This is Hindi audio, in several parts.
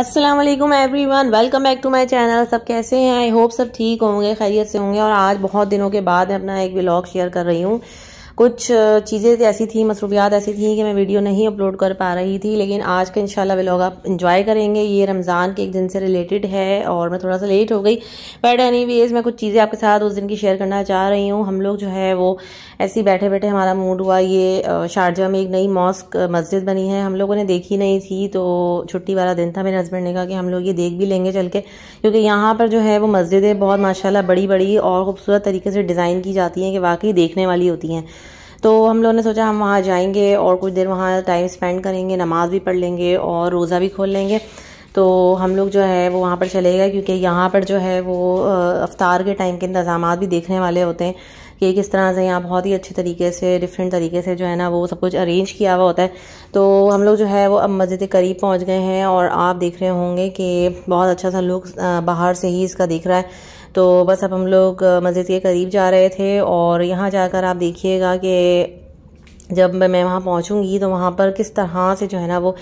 अस्सलाम वालेकुम everyone welcome back to my channel सब कैसे हैं आई होप सब ठीक होंगे खैरियत से होंगे और आज बहुत दिनों के बाद मैं अपना एक ब्लॉग शेयर कर रही हूँ कुछ चीज़ें तो ऐसी थी मसरूफियात ऐसी थी कि मैं वीडियो नहीं अपलोड कर पा रही थी लेकिन आज का इंशाल्लाह व्लॉग आप इंजॉय करेंगे ये रमज़ान के एक दिन से रिलेटेड है और मैं थोड़ा सा लेट हो गई बट एनी मैं कुछ चीज़ें आपके साथ उस दिन की शेयर करना चाह रही हूँ हम लोग जो है वो ऐसे बैठे बैठे हमारा मूड हुआ ये शारजा में एक नई मॉस्क मस्जिद बनी है हम लोगों ने देखी नहीं थी तो छुट्टी वाला दिन था मेरे हस्बैंड ने कहा कि हम लोग ये देख भी लेंगे चल के क्योंकि यहाँ पर जो है वो मस्जिदें बहुत माशाल्लाह बड़ी बड़ी और खूबसूरत तरीके से डिज़ाइन की जाती हैं कि वाकई देखने वाली होती हैं तो हम लोगों ने सोचा हम वहाँ जाएंगे और कुछ देर वहाँ टाइम स्पेंड करेंगे नमाज भी पढ़ लेंगे और रोज़ा भी खोल लेंगे तो हम लोग जो है वो वहाँ पर चले गए क्योंकि यहाँ पर जो है वो अफ्तार के टाइम के इंतजाम भी देखने वाले होते हैं कि किस तरह से यहाँ बहुत ही अच्छे तरीके से डिफरेंट तरीके से जो है ना वो सब कुछ अरेंज किया हुआ होता है तो हम लोग जो है वो अब मस्जिद करीब पहुँच गए हैं और आप देख रहे होंगे कि बहुत अच्छा सा लुक बाहर से ही इसका दिख रहा है तो बस अब हम लोग मस्जिद के करीब जा रहे थे और यहाँ जाकर आप देखिएगा कि जब मैं वहाँ पहुँचूँगी तो वहाँ पर किस तरह से जो है ना वो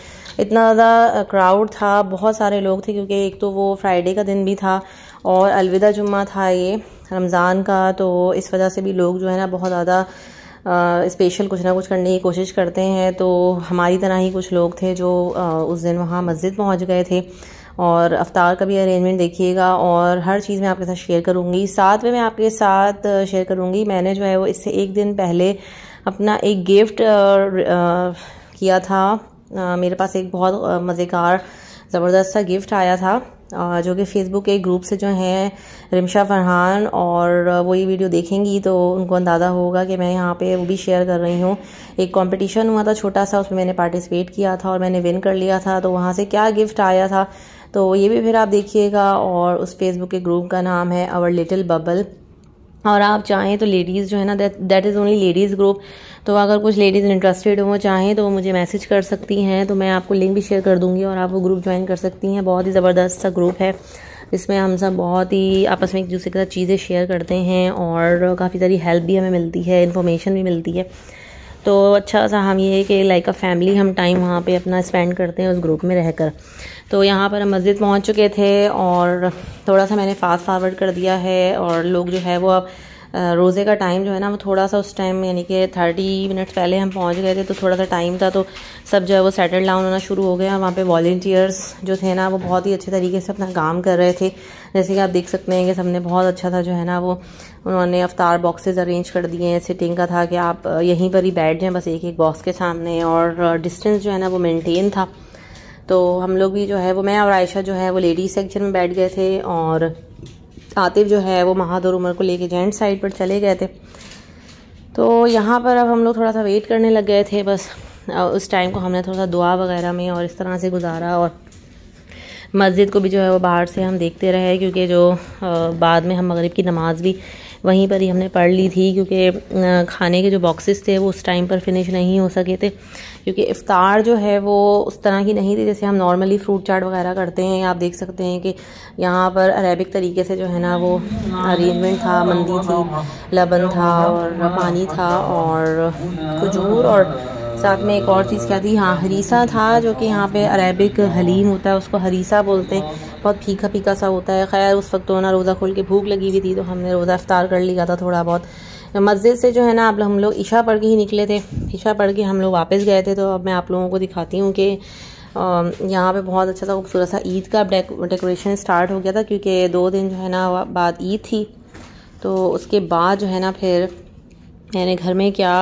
इतना ज़्यादा क्राउड था बहुत सारे लोग थे क्योंकि एक तो वो फ्राइडे का दिन भी था और अलविदा जुम्मा था ये रमज़ान का तो इस वजह से भी लोग जो है ना बहुत ज़्यादा स्पेशल कुछ ना कुछ करने की कोशिश करते हैं तो हमारी तरह ही कुछ लोग थे जो आ, उस दिन वहाँ मस्जिद पहुँच गए थे और अवतार का भी अरेंजमेंट देखिएगा और हर चीज़ मैं आपके साथ शेयर करूँगी साथ में मैं आपके साथ शेयर करूँगी मैंने जो है वो इससे एक दिन पहले अपना एक गिफ्ट किया था मेरे पास एक बहुत मज़ेदार ज़बरदस्त सा गिफ्ट आया था जो कि फेसबुक के ग्रुप से जो हैं रिमशा फरहान और वो ये वीडियो देखेंगी तो उनको अंदाज़ा होगा कि मैं यहाँ पे वो भी शेयर कर रही हूँ एक कंपटीशन हुआ था छोटा सा उसमें मैंने पार्टिसिपेट किया था और मैंने विन कर लिया था तो वहाँ से क्या गिफ्ट आया था तो ये भी फिर आप देखिएगा और उस फेसबुक के ग्रुप का नाम है अवर लिटिल बबल और आप चाहें तो लेडीज़ जो है ना that is only ladies group तो अगर कुछ लेडीज़ इंटरेस्टेड हो चाहें तो वो मुझे मैसेज कर सकती हैं तो मैं आपको लिंक भी शेयर कर दूंगी और आप वो ग्रुप ज्वाइन कर सकती हैं बहुत ही ज़बरदस्त सा ग्रुप है इसमें हम सब बहुत ही आपस में एक दूसरे के साथ चीज़ें शेयर करते हैं और काफ़ी सारी हेल्प भी हमें मिलती है इन्फॉर्मेशन भी मिलती है तो अच्छा सा हम ये है कि लाइक अ फैमिली हम टाइम वहाँ पे अपना स्पेंड करते हैं उस ग्रुप में रहकर तो यहाँ पर हम मस्जिद पहुँच चुके थे और थोड़ा सा मैंने फास्ट फारवर्ड कर दिया है और लोग जो है वो अब रोज़े का टाइम जो है ना वो थोड़ा सा उस टाइम यानी कि थर्टी मिनट्स पहले हम पहुंच गए थे तो थोड़ा सा टाइम था तो सब जो है वो सेटल डाउन होना शुरू हो गया वहाँ पे वॉल्टियर्स जो थे ना वो बहुत ही अच्छे तरीके से अपना काम कर रहे थे जैसे कि आप देख सकते हैं कि सबने बहुत अच्छा था जो है ना वो उन्होंने अफ्तार बॉक्सेज अरेंज कर दिए हैं सिटिंग का था कि आप यहीं पर ही बैठ जाएँ बस एक एक बॉक्स के सामने और डिस्टेंस जो है ना वो मेनटेन था तो हम लोग भी जो है वो मैं और आयशा जो है वो लेडीज सेक्शन में बैठ गए थे और आतिफ जो है वो महादुर उमर को लेके जेंट साइड पर चले गए थे तो यहाँ पर अब हम लोग थोड़ा सा वेट करने लग गए थे बस उस टाइम को हमने थोड़ा सा दुआ वगैरह में और इस तरह से गुजारा और मस्जिद को भी जो है वो बाहर से हम देखते रहे क्योंकि जो बाद में हम मगरिब की नमाज़ भी वहीं पर ही हमने पढ़ ली थी क्योंकि खाने के जो बॉक्सेस थे वो उस टाइम पर फिनिश नहीं हो सके थे क्योंकि इफ़ार जो है वो उस तरह की नहीं थी जैसे हम नॉर्मली फ्रूट चाट वगैरह करते हैं आप देख सकते हैं कि यहाँ पर अरेबिक तरीके से जो है ना वो अरेंजमेंट था मंदी थी लबन था और पानी था और खजूर और साथ में एक और चीज़ क्या थी हाँ हरीसा था जो कि यहाँ पे अरेबिक हलीम होता है उसको हरीसा बोलते हैं बहुत फीका फीका सा होता है खैर उस वक्त तो ना रोज़ा खोल के भूख लगी हुई थी तो हमने रोज़ा अफ्तार कर लिया था थोड़ा बहुत मस्जिद से जो है ना आप हम लोग ईशा पढ़ के ही निकले थे ईशा पढ़ के हम लोग वापस गए थे तो अब मैं आप लोगों को दिखाती हूँ कि यहाँ पे बहुत अच्छा सा खूबसूरत सा ईद का डेकोरेशन स्टार्ट हो गया था क्योंकि दो दिन जो है ना बाद ईद थी तो उसके बाद जो है ना फिर मैंने घर में क्या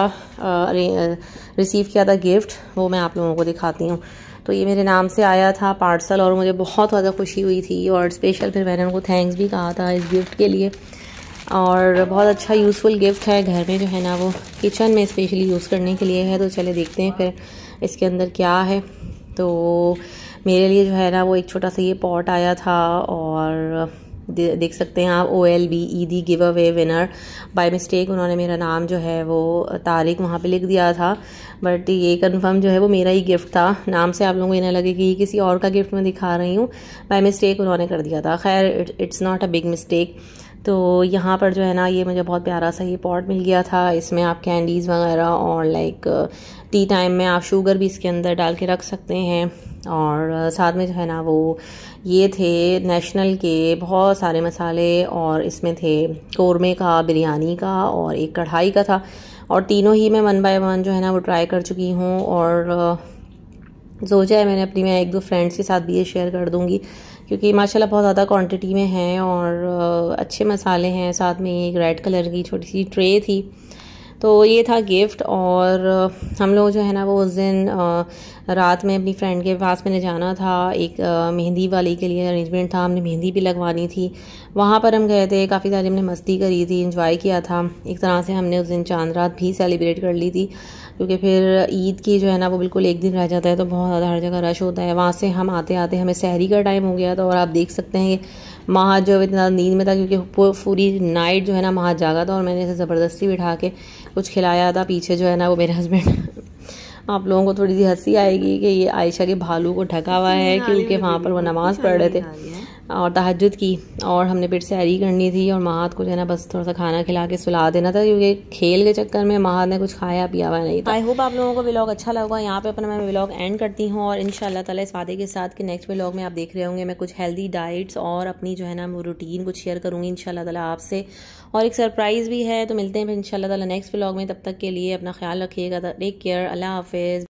रिसीव किया था गिफ्ट वो मैं आप लोगों को दिखाती हूँ तो ये मेरे नाम से आया था पार्सल और मुझे बहुत ज़्यादा खुशी हुई थी और स्पेशल फिर मैंने उनको थैंक्स भी कहा था इस गिफ्ट के लिए और बहुत अच्छा यूज़फुल गिफ्ट है घर में जो है ना वो किचन में स्पेशली यूज़ करने के लिए है तो चले देखते हैं फिर इसके अंदर क्या है तो मेरे लिए जो है ना वो एक छोटा सा ये पॉट आया था और दे, देख सकते हैं आप O L B E the giveaway winner by mistake उन्होंने मेरा नाम जो है वो तारिक वहाँ पे लिख दिया था बट ये कंफर्म जो है वो मेरा ही गिफ्ट था नाम से आप लोगों को ये ना लगे कि किसी और का गिफ्ट मैं दिखा रही हूँ बाय मिस्टेक उन्होंने कर दिया था खैर it's not a big mistake तो यहाँ पर जो है ना ये मुझे बहुत प्यारा सा ये पॉट मिल गया था इसमें आप कैंडीज़ वगैरह और लाइक टी टाइम में आप शुगर भी इसके अंदर डाल के रख सकते हैं और साथ में जो है ना वो ये थे नेशनल के बहुत सारे मसाले और इसमें थे कौरमे का बिरयानी का और एक कढ़ाई का था और तीनों ही मैं वन बाय वन जो है ना वो ट्राई कर चुकी हूँ और सोचा है मैंने अपनी मैं एक दो फ्रेंड्स के साथ भी ये शेयर कर दूँगी क्योंकि माशाल्लाह बहुत ज़्यादा क्वांटिटी में हैं और अच्छे मसाले हैं साथ में एक रेड कलर की छोटी सी ट्रे थी तो ये था गिफ्ट और हम लोग जो है ना वो उस दिन रात में अपनी फ्रेंड के पास मैंने जाना था एक मेहंदी वाली के लिए अरेंजमेंट था हमने मेहंदी भी लगवानी थी वहाँ पर हम गए थे काफ़ी सारी हमने मस्ती करी थी इंजॉय किया था एक तरह से हमने उस दिन चांद रात भी सेलिब्रेट कर ली थी क्योंकि फिर ईद की जो है ना वो बिल्कुल एक दिन रह जाता है तो बहुत ज़्यादा हर जगह रश होता है वहाँ से हम आते आते हमें शहरी का टाइम हो गया था और आप देख सकते हैं महा जो इतना ज़्यादा नींद में था क्योंकि पूरी नाइट जो है ना महा जागा था और मैंने इसे ज़बरदस्ती बिठा के कुछ खिलाया था पीछे जो है ना वो मेरे हस्बैंड आप लोगों को थोड़ी सी हंसी आएगी कि ये आयशा के भालू को ढका हुआ है क्योंकि वहाँ पर वो नमाज़ पढ़ रहे थे और तहजद की और हमने फिर सैरी करनी थी और महाद को जो है ना बस थोड़ा सा खाना खिला के सुला देना था क्योंकि खेल के चक्कर में महाद ने कुछ खाया पिया हुआ नहीं था आई होप आप लोगों को ब्लॉग अच्छा लगा यहाँ पे अपना मैं ब्लॉग एंड करती हूँ और इन ताला इस वादे के साथ कि नेक्स्ट ब्लॉग में आप देख रहे होंगे मैं कुछ हेल्दी डाइट्स और अपनी जो है ना वो रूटीन कुछ शेयर करूँगी इन ताला आपसे और एक सरप्राइज़ भी है तो मिलते हैं फिर इन ताला नेक्स्ट ब्लॉग में तब तक के लिए अपना ख्याल रखिएगा टेक केयर अल्लाह हाफिज़